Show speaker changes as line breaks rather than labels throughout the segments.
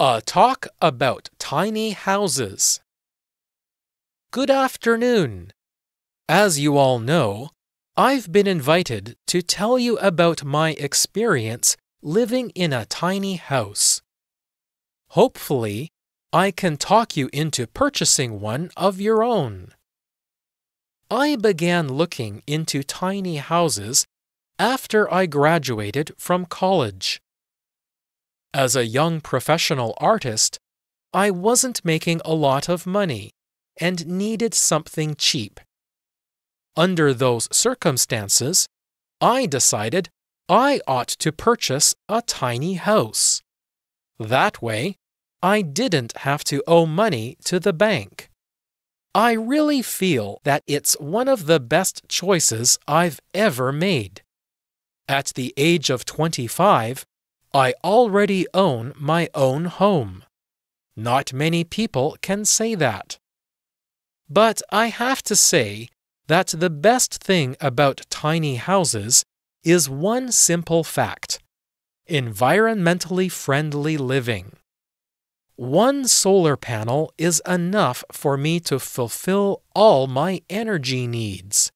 A talk about tiny houses. Good afternoon. As you all know, I've been invited to tell you about my experience living in a tiny house. Hopefully, I can talk you into purchasing one of your own. I began looking into tiny houses after I graduated from college. As a young professional artist, I wasn't making a lot of money and needed something cheap. Under those circumstances, I decided I ought to purchase a tiny house. That way, I didn't have to owe money to the bank. I really feel that it's one of the best choices I've ever made. At the age of 25, I already own my own home. Not many people can say that. But I have to say that the best thing about tiny houses is one simple fact environmentally friendly living. One solar panel is enough for me to fulfill all my energy needs.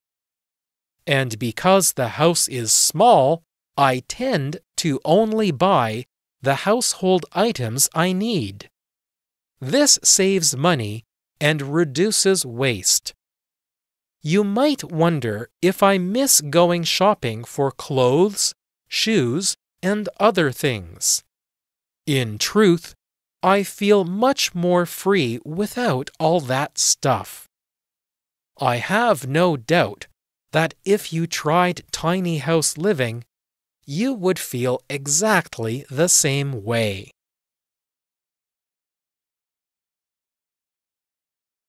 And because the house is small, I tend to only buy the household items I need. This saves money and reduces waste. You might wonder if I miss going shopping for clothes, shoes, and other things. In truth, I feel much more free without all that stuff. I have no doubt that if you tried tiny house living, you would feel exactly the same way.